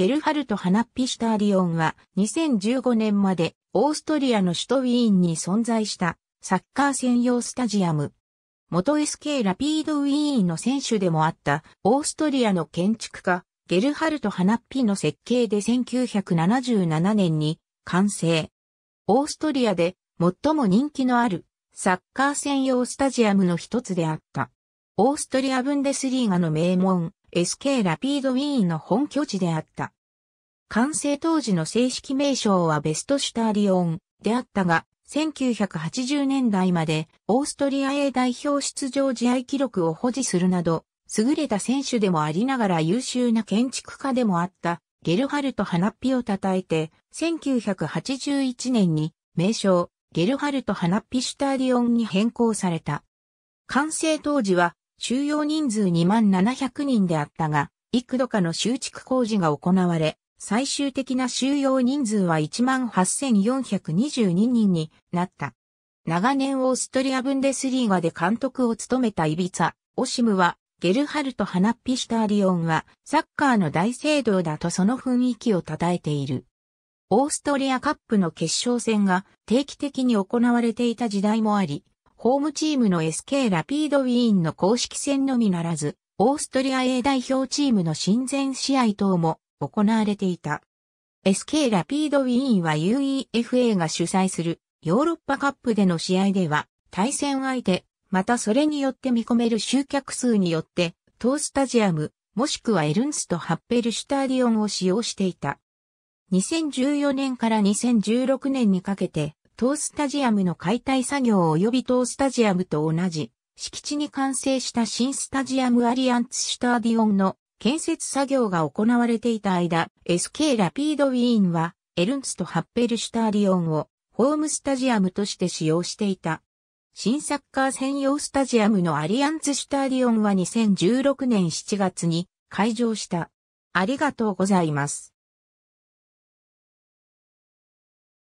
ゲルハルト・ハナッピシュターリオンは2015年までオーストリアの首都ウィーンに存在したサッカー専用スタジアム。元 SK ラピードウィーンの選手でもあったオーストリアの建築家ゲルハルト・ハナッピの設計で1977年に完成。オーストリアで最も人気のあるサッカー専用スタジアムの一つであった。オーストリア・ブンデスリーガの名門 SK ラピードウィーンの本拠地であった。完成当時の正式名称はベストシュターリオンであったが、1980年代までオーストリア A 代表出場試合記録を保持するなど、優れた選手でもありながら優秀な建築家でもあったゲルハルト・ハナッピを称えて、1981年に名称ゲルハルト・ハナッピシュターリオンに変更された。完成当時は収容人数2万700人であったが、幾度かの修築工事が行われ、最終的な収容人数は18,422人になった。長年オーストリア・ブンデスリーガで監督を務めたイビツァ、オシムは、ゲルハルト・ハナッピシュターリオンは、サッカーの大聖堂だとその雰囲気を称えている。オーストリアカップの決勝戦が定期的に行われていた時代もあり、ホームチームの SK ラピードウィーンの公式戦のみならず、オーストリア A 代表チームの親善試合等も行われていた。SK ラピードウィーンは UEFA が主催するヨーロッパカップでの試合では対戦相手、またそれによって見込める集客数によってトースタジアム、もしくはエルンスとハッペルシュターディオンを使用していた。2014年から2016年にかけて、トースタジアムの解体作業及びトースタジアムと同じ、敷地に完成した新スタジアムアリアンツ・シュターディオンの建設作業が行われていた間、SK ラピードウィーンは、エルンスト・ハッペルシュターリオンを、ホームスタジアムとして使用していた。新サッカー専用スタジアムのアリアンツ・シュターリオンは2016年7月に開場した。ありがとうございます。